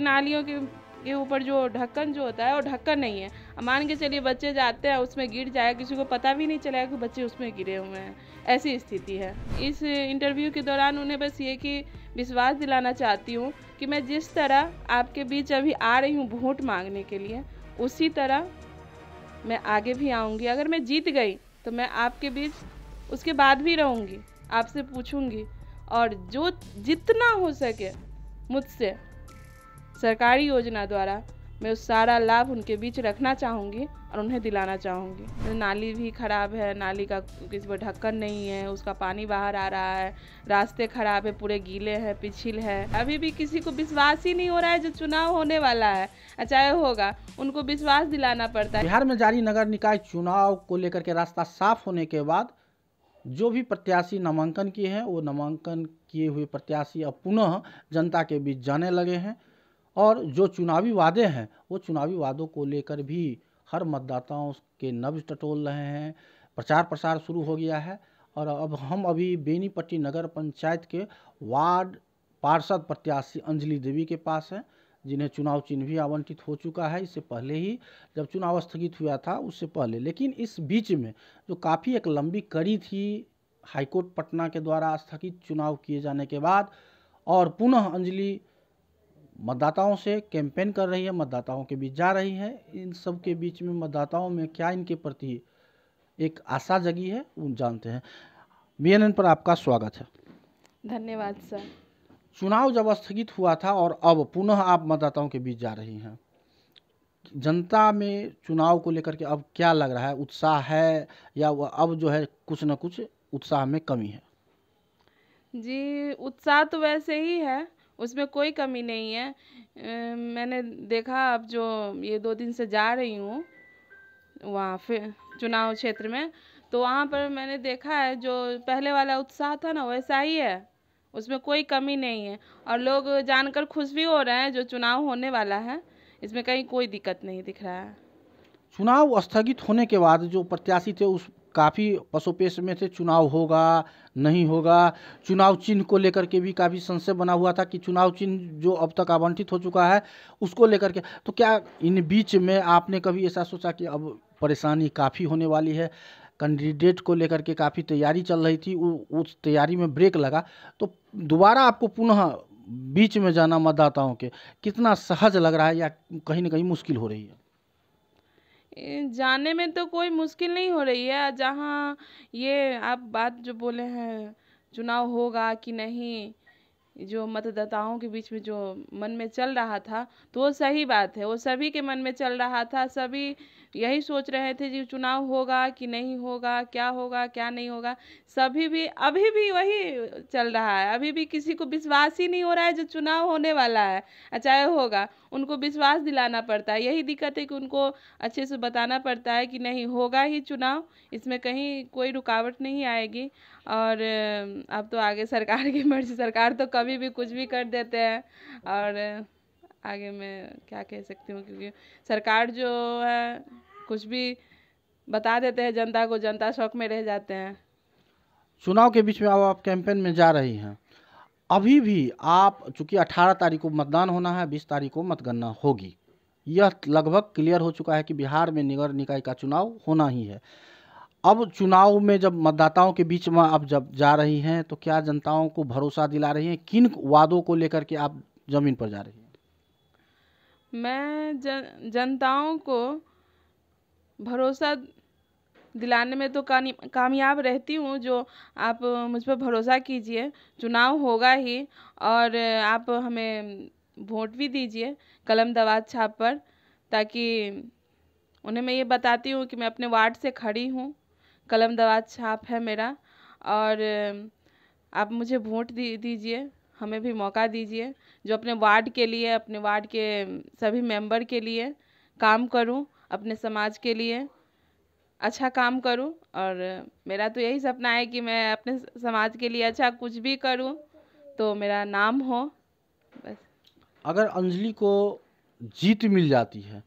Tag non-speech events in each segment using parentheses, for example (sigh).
नालियों के के ऊपर जो ढक्कन जो होता है वो ढक्कन नहीं है मान के चलिए बच्चे जाते हैं उसमें गिर जाए किसी को पता भी नहीं चलेगा कि बच्चे उसमें गिरे हुए हैं ऐसी स्थिति है इस इंटरव्यू के दौरान उन्हें बस ये कि विश्वास दिलाना चाहती हूँ कि मैं जिस तरह आपके बीच अभी आ रही हूँ वोट मांगने के लिए उसी तरह मैं आगे भी आऊँगी अगर मैं जीत गई तो मैं आपके बीच उसके बाद भी रहूँगी आपसे पूछूँगी और जो जितना हो सके मुझसे सरकारी योजना द्वारा मैं उस सारा लाभ उनके बीच रखना चाहूँगी और उन्हें दिलाना चाहूँगी नाली भी ख़राब है नाली का किसी पर ढक्कन नहीं है उसका पानी बाहर आ रहा है रास्ते ख़राब है पूरे गीले हैं पिछिल है अभी भी किसी को विश्वास ही नहीं हो रहा है जो चुनाव होने वाला है चाहे अच्छा, होगा उनको विश्वास दिलाना पड़ता है बिहार में जारी नगर निकाय चुनाव को लेकर के रास्ता साफ होने के बाद जो भी प्रत्याशी नामांकन किए हैं वो नामांकन किए हुए प्रत्याशी अब पुनः जनता के बीच जाने लगे हैं और जो चुनावी वादे हैं वो चुनावी वादों को लेकर भी हर मतदाताओं के नब्ज टटोल रहे हैं प्रचार प्रसार शुरू हो गया है और अब हम अभी बेनीपट्टी नगर पंचायत के वार्ड पार्षद प्रत्याशी अंजलि देवी के पास हैं जिन्हें चुनाव चिन्ह भी आवंटित हो चुका है इससे पहले ही जब चुनाव स्थगित हुआ था उससे पहले लेकिन इस बीच में जो काफ़ी एक लंबी कड़ी थी हाईकोर्ट पटना के द्वारा स्थगित चुनाव किए जाने के बाद और पुनः अंजलि मतदाताओं से कैंपेन कर रही है मतदाताओं के बीच जा रही है इन सब के बीच में मतदाताओं में क्या इनके प्रति एक आशा जगी है वो जानते हैं बी पर आपका स्वागत है धन्यवाद सर चुनाव जब स्थगित हुआ था और अब पुनः आप मतदाताओं के बीच जा रही हैं जनता में चुनाव को लेकर के अब क्या लग रहा है उत्साह है या अब जो है कुछ ना कुछ उत्साह में कमी है जी उत्साह तो वैसे ही है उसमें कोई कमी नहीं है मैंने देखा अब जो ये दो दिन से जा रही हूँ वहाँ फिर चुनाव क्षेत्र में तो वहाँ पर मैंने देखा है जो पहले वाला उत्साह था ना वैसा ही है उसमें कोई कमी नहीं है और लोग जानकर खुश भी हो रहे हैं जो चुनाव होने वाला है इसमें कहीं कोई दिक्कत नहीं दिख रहा है चुनाव स्थगित होने के बाद जो प्रत्याशी थे उस काफ़ी पशोपेश में से चुनाव होगा नहीं होगा चुनाव चिन्ह को लेकर के भी काफ़ी संशय बना हुआ था कि चुनाव चिन्ह जो अब तक आवंटित हो चुका है उसको लेकर के तो क्या इन बीच में आपने कभी ऐसा सोचा कि अब परेशानी काफ़ी होने वाली है कैंडिडेट को लेकर के काफ़ी तैयारी चल रही थी उस तैयारी में ब्रेक लगा तो दोबारा आपको पुनः बीच में जाना मतदाताओं के कितना सहज लग रहा है या कहीं ना कहीं मुश्किल हो रही है जाने में तो कोई मुश्किल नहीं हो रही है जहाँ ये आप बात जो बोले हैं चुनाव होगा कि नहीं जो मतदाताओं के बीच में जो मन में चल रहा था तो वो सही बात है वो सभी के मन में चल रहा था सभी यही सोच रहे थे जी चुनाव होगा कि नहीं होगा क्या होगा क्या नहीं होगा सभी भी अभी भी वही चल रहा है अभी भी किसी को विश्वास ही नहीं हो रहा है जो चुनाव होने वाला है चाहे होगा उनको विश्वास दिलाना पड़ता है यही दिक्कत है कि उनको अच्छे से बताना पड़ता है कि नहीं होगा ही चुनाव इसमें कहीं कोई रुकावट नहीं आएगी और अब तो आगे सरकार की मर्जी सरकार तो कभी भी कुछ भी कर देते हैं और आगे मैं क्या कह सकती हूँ क्योंकि सरकार जो है कुछ भी बता देते हैं जनता को जनता शौक में रह जाते हैं चुनाव के बीच में अब आप कैंपेन में जा रही हैं अभी भी आप चूँकि 18 तारीख को मतदान होना है 20 तारीख को मतगणना होगी यह लगभग क्लियर हो चुका है कि बिहार में निगर निकाय का चुनाव होना ही है अब चुनाव में जब मतदाताओं के बीच में आप जब जा रही हैं तो क्या जनताओं को भरोसा दिला रही हैं किन वादों को लेकर के आप जमीन पर जा रही हैं मैं जन जनताओं को भरोसा दिलाने में तो कामयाब रहती हूँ जो आप मुझ पर भरोसा कीजिए चुनाव होगा ही और आप हमें वोट भी दीजिए कलम दवात छाप पर ताकि उन्हें मैं ये बताती हूँ कि मैं अपने वार्ड से खड़ी हूँ कलम दवात छाप है मेरा और आप मुझे वोट दी दीजिए हमें भी मौका दीजिए जो अपने वार्ड के लिए अपने वार्ड के सभी मेंबर के लिए काम करूं अपने समाज के लिए अच्छा काम करूं और मेरा तो यही सपना है कि मैं अपने समाज के लिए अच्छा कुछ भी करूं तो मेरा नाम हो बस अगर अंजलि को जीत मिल जाती है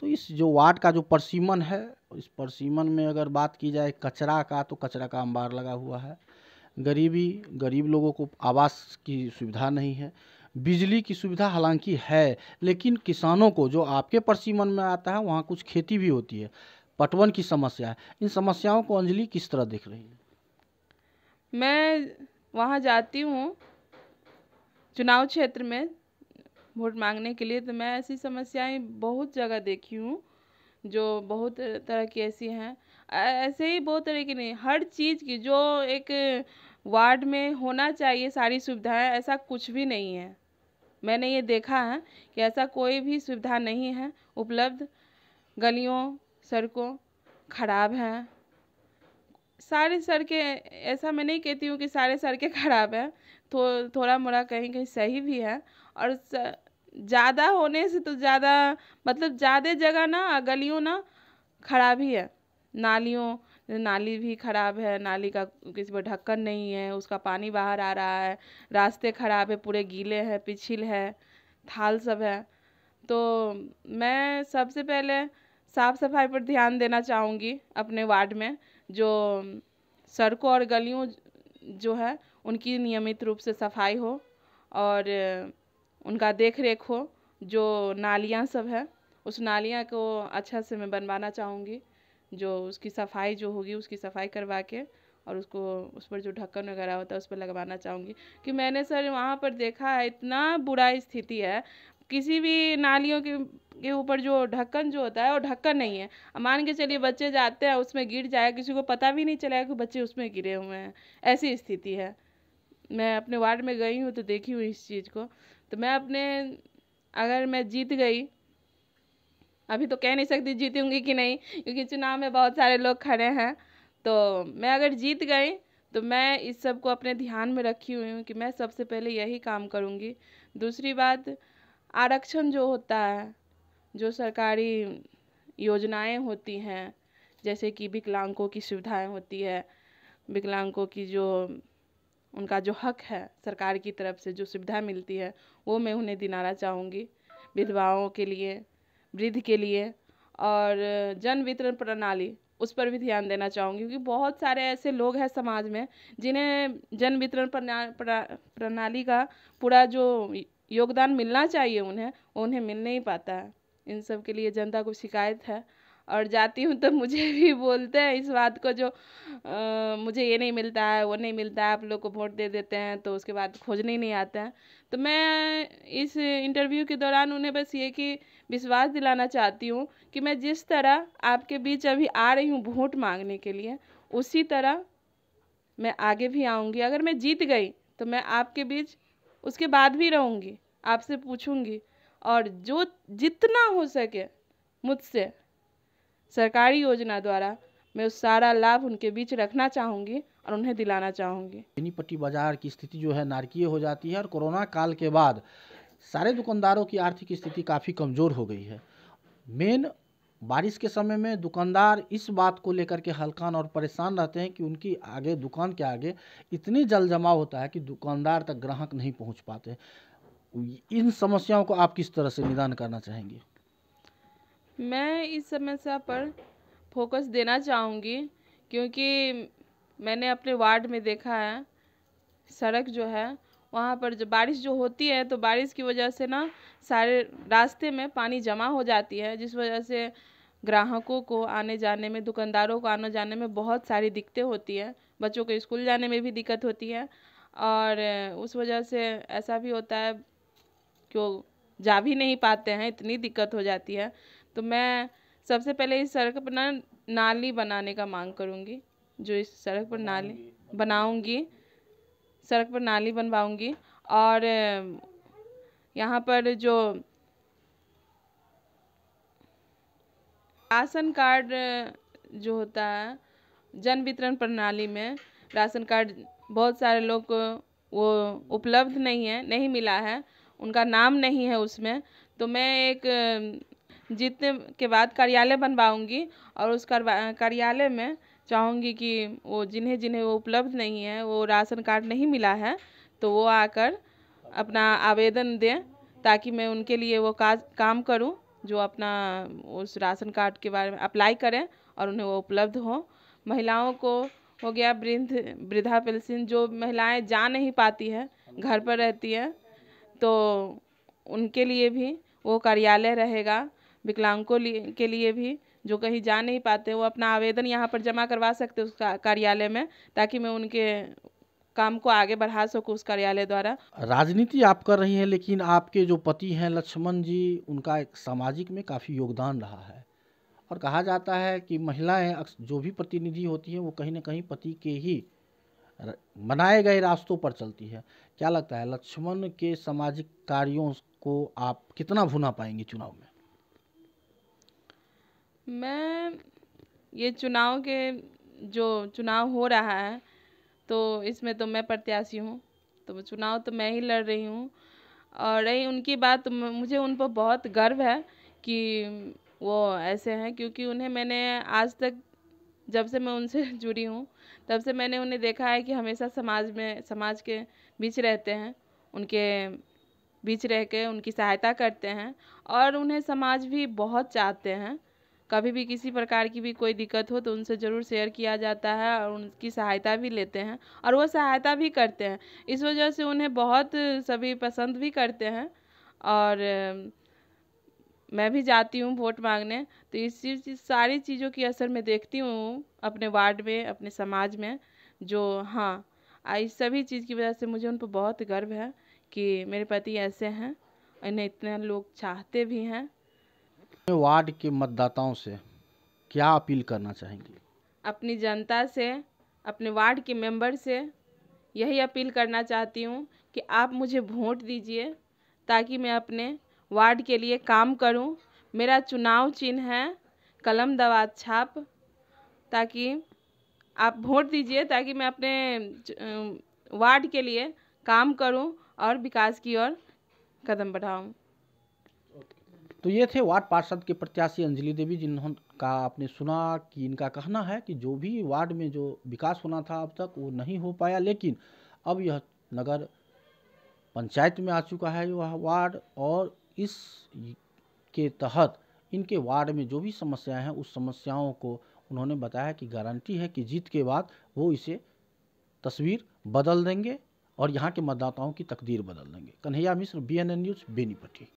तो इस जो वार्ड का जो परसीमन है इस परसीमन में अगर बात की जाए कचरा का तो कचरा का अंबार लगा हुआ है गरीबी गरीब लोगों को आवास की सुविधा नहीं है बिजली की सुविधा हालांकि है लेकिन किसानों को जो आपके परसीमन में आता है वहाँ कुछ खेती भी होती है पटवन की समस्या है इन समस्याओं को अंजलि किस तरह देख रही है मैं वहाँ जाती हूँ चुनाव क्षेत्र में वोट मांगने के लिए तो मैं ऐसी समस्याएं बहुत जगह देखी हूँ जो बहुत तरह की ऐसी हैं ऐसे ही बहुत तरह की नहीं हर चीज़ की जो एक वार्ड में होना चाहिए सारी सुविधाएं ऐसा कुछ भी नहीं है मैंने ये देखा है कि ऐसा कोई भी सुविधा नहीं है उपलब्ध गलियों सड़कों खराब हैं सारे सड़कें ऐसा मैं नहीं कहती हूँ कि सारे सड़कें (laughs) खराब हैं थो थोड़ा मोड़ा कहीं कहीं सही भी है और ज़्यादा होने से तो ज़्यादा मतलब ज़्यादा जगह ना गलियों ना खराब ही है नालियों नाली भी ख़राब है नाली का किसी पर ढक्कन नहीं है उसका पानी बाहर आ रहा है रास्ते ख़राब है पूरे गीले हैं पिछिल है थाल सब है तो मैं सबसे पहले साफ़ सफाई पर ध्यान देना चाहूँगी अपने वार्ड में जो सड़कों और गलियों जो है उनकी नियमित रूप से सफाई हो और उनका देख रेख हो जो नालियाँ सब है उस नालियाँ को अच्छा से मैं बनवाना चाहूँगी जो उसकी सफाई जो होगी उसकी सफाई करवा के और उसको उस पर जो ढक्कन वगैरह होता है उस पर लगवाना चाहूँगी कि मैंने सर वहाँ पर देखा है इतना बुरा स्थिति है किसी भी नालियों के के ऊपर जो ढक्कन जो होता है वो ढक्कन नहीं है मान के चलिए बच्चे जाते हैं उसमें गिर जाए किसी को पता भी नहीं चला कि बच्चे उसमें गिरे हुए हैं ऐसी स्थिति है मैं अपने वार्ड में गई हूँ तो देखी हुई इस चीज़ को तो मैं अपने अगर मैं जीत गई अभी तो कह नहीं सकती जीतूंगी कि नहीं क्योंकि चुनाव में बहुत सारे लोग खड़े हैं तो मैं अगर जीत गई तो मैं इस सब को अपने ध्यान में रखी हुई हूँ कि मैं सबसे पहले यही काम करूँगी दूसरी बात आरक्षण जो होता है जो सरकारी योजनाएं होती हैं जैसे कि विकलांगों की सुविधाएं होती है विकलांगों की जो उनका जो हक है सरकार की तरफ से जो सुविधा मिलती है वो मैं उन्हें दिलाना चाहूँगी विधवाओं के लिए वृद्धि के लिए और जन वितरण प्रणाली उस पर भी ध्यान देना चाहूँगी क्योंकि बहुत सारे ऐसे लोग हैं समाज में जिन्हें जन वितरण प्रणाली का पूरा जो योगदान मिलना चाहिए उन्हें उन्हें मिल नहीं पाता है इन सब के लिए जनता को शिकायत है और जाती हूँ तो मुझे (laughs) भी बोलते हैं इस बात को जो आ, मुझे ये नहीं मिलता है वो नहीं मिलता है आप लोग को वोट दे देते हैं तो उसके बाद खोजने ही नहीं आता है तो मैं इस इंटरव्यू के दौरान उन्हें बस ये कि विश्वास दिलाना चाहती हूँ कि मैं जिस तरह आपके बीच अभी आ रही हूँ वोट मांगने के लिए उसी तरह मैं आगे भी आऊँगी अगर मैं जीत गई तो मैं आपके बीच उसके बाद भी रहूँगी आपसे पूछूँगी और जो जितना हो सके मुझसे सरकारी योजना द्वारा मैं उस सारा लाभ उनके बीच रखना चाहूँगी और उन्हें दिलाना चाहूँगी पट्टी बाजार की स्थिति जो है नारकीय हो जाती है और कोरोना काल के बाद सारे दुकानदारों की आर्थिक स्थिति काफ़ी कमज़ोर हो गई है मेन बारिश के समय में दुकानदार इस बात को लेकर के हल्कान और परेशान रहते हैं कि उनकी आगे दुकान के आगे इतनी जल जमा होता है कि दुकानदार तक ग्राहक नहीं पहुंच पाते इन समस्याओं को आप किस तरह से निदान करना चाहेंगे मैं इस समस्या पर फोकस देना चाहूँगी क्योंकि मैंने अपने वार्ड में देखा है सड़क जो है वहाँ पर जो बारिश जो होती है तो बारिश की वजह से ना सारे रास्ते में पानी जमा हो जाती है जिस वजह से ग्राहकों को आने जाने में दुकानदारों को आने जाने में बहुत सारी दिक्कतें होती है बच्चों को स्कूल जाने में भी दिक्कत होती है और उस वजह से ऐसा भी होता है कि वो जा भी नहीं पाते हैं इतनी दिक्कत हो जाती है तो मैं सबसे पहले इस सड़क पर ना नाली बनाने का मांग करूँगी जो इस सड़क पर नाली बनाऊँगी सड़क पर नाली बनवाऊँगी और यहाँ पर जो राशन कार्ड जो होता है जन वितरण प्रणाली में राशन कार्ड बहुत सारे लोग को वो उपलब्ध नहीं है नहीं मिला है उनका नाम नहीं है उसमें तो मैं एक जीतने के बाद कार्यालय बनवाऊँगी और उस कार्यालय में चाहूँगी कि वो जिन्हें जिन्हें वो उपलब्ध नहीं है वो राशन कार्ड नहीं मिला है तो वो आकर अपना आवेदन दें ताकि मैं उनके लिए वो काज काम करूं जो अपना उस राशन कार्ड के बारे में अप्लाई करें और उन्हें वो उपलब्ध हो महिलाओं को हो गया वृद्ध वृद्धा पेंशन जो महिलाएं जा नहीं पाती हैं घर पर रहती हैं तो उनके लिए भी वो कार्यालय रहेगा विकलांगों के लिए भी जो कहीं जा नहीं पाते वो अपना आवेदन यहाँ पर जमा करवा सकते उस कार्यालय में ताकि मैं उनके काम को आगे बढ़ा सकूँ उस कार्यालय द्वारा राजनीति आप कर रही हैं लेकिन आपके जो पति हैं लक्ष्मण जी उनका एक सामाजिक में काफ़ी योगदान रहा है और कहा जाता है कि महिलाएं जो भी प्रतिनिधि होती हैं वो कहीं ना कहीं पति के ही बनाए गए रास्तों पर चलती है क्या लगता है लक्ष्मण के सामाजिक कार्यों को आप कितना भुना पाएंगे चुनाव में मैं ये चुनाव के जो चुनाव हो रहा है तो इसमें तो मैं प्रत्याशी हूँ तो चुनाव तो मैं ही लड़ रही हूँ और रही उनकी बात तो मुझे उन पर बहुत गर्व है कि वो ऐसे हैं क्योंकि उन्हें मैंने आज तक जब से मैं उनसे (laughs) जुड़ी हूँ तब से मैंने उन्हें देखा है कि हमेशा समाज में समाज के बीच रहते हैं उनके बीच रह के उनकी सहायता करते हैं और उन्हें समाज भी बहुत चाहते हैं कभी भी किसी प्रकार की भी कोई दिक्कत हो तो उनसे ज़रूर शेयर किया जाता है और उनकी सहायता भी लेते हैं और वो सहायता भी करते हैं इस वजह से उन्हें बहुत सभी पसंद भी करते हैं और मैं भी जाती हूँ वोट मांगने तो इस चीज़ सारी चीज़ों की असर मैं देखती हूँ अपने वार्ड में अपने समाज में जो हाँ इस सभी चीज़ की वजह से मुझे उन पर बहुत गर्व है कि मेरे पति ऐसे हैं इन्हें इतने लोग चाहते भी हैं वार्ड के मतदाताओं से क्या अपील करना चाहेंगी अपनी जनता से अपने वार्ड के मेंबर से यही अपील करना चाहती हूँ कि आप मुझे वोट दीजिए ताकि मैं अपने वार्ड के लिए काम करूँ मेरा चुनाव चिन्ह है कलम दवा छाप ताकि आप वोट दीजिए ताकि मैं अपने वार्ड के लिए काम करूं और विकास की ओर कदम बढ़ाऊं तो ये थे वार्ड पार्षद के प्रत्याशी अंजलि देवी जिन्होंने आपने सुना कि इनका कहना है कि जो भी वार्ड में जो विकास होना था अब तक वो नहीं हो पाया लेकिन अब यह नगर पंचायत में आ चुका है वह वार्ड और इस के तहत इनके वार्ड में जो भी समस्याएं हैं उस समस्याओं को उन्होंने बताया कि गारंटी है कि जीत के बाद वो इसे तस्वीर बदल देंगे और यहाँ के मतदाताओं की तकदीर बदल देंगे Kanhaiya Mishra B N N news Benipatti